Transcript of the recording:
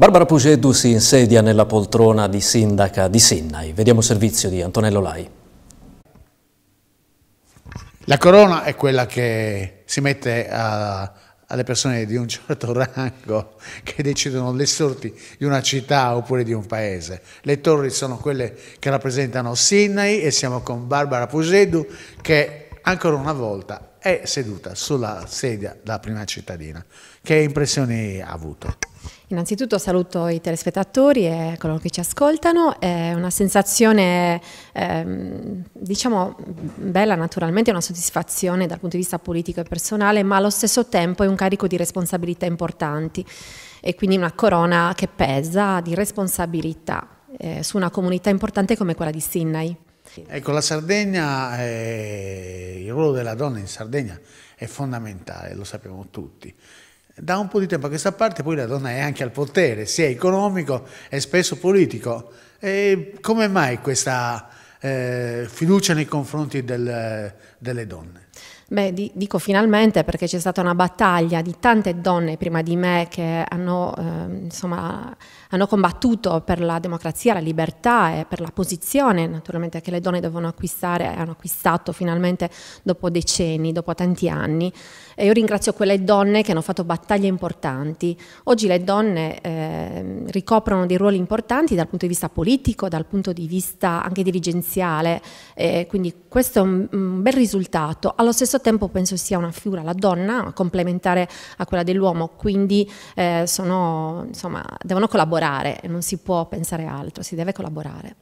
Barbara Pugedu si insedia nella poltrona di sindaca di Sinnai. Vediamo servizio di Antonello Lai. La corona è quella che si mette a, alle persone di un certo rango che decidono le sorti di una città oppure di un paese. Le torri sono quelle che rappresentano Sinnai e siamo con Barbara Pugedu che ancora una volta è seduta sulla sedia della prima cittadina. Che impressioni ha avuto? Innanzitutto saluto i telespettatori e coloro che ci ascoltano, è una sensazione ehm, diciamo bella naturalmente, una soddisfazione dal punto di vista politico e personale, ma allo stesso tempo è un carico di responsabilità importanti e quindi una corona che pesa di responsabilità eh, su una comunità importante come quella di Sinai. Ecco, la Sardegna, eh, il ruolo della donna in Sardegna è fondamentale, lo sappiamo tutti. Da un po' di tempo a questa parte poi la donna è anche al potere, sia economico e spesso politico. E come mai questa eh, fiducia nei confronti del, delle donne? Beh, di, dico finalmente perché c'è stata una battaglia di tante donne prima di me che hanno, eh, insomma, hanno, combattuto per la democrazia, la libertà e per la posizione naturalmente che le donne devono acquistare e hanno acquistato finalmente dopo decenni, dopo tanti anni. E io ringrazio quelle donne che hanno fatto battaglie importanti. Oggi le donne eh, ricoprono dei ruoli importanti dal punto di vista politico, dal punto di vista anche dirigenziale, eh, quindi questo è un, un, bel risultato. Allo stesso tempo penso sia una figura, la donna, complementare a quella dell'uomo, quindi eh, sono, insomma, devono collaborare, non si può pensare altro, si deve collaborare.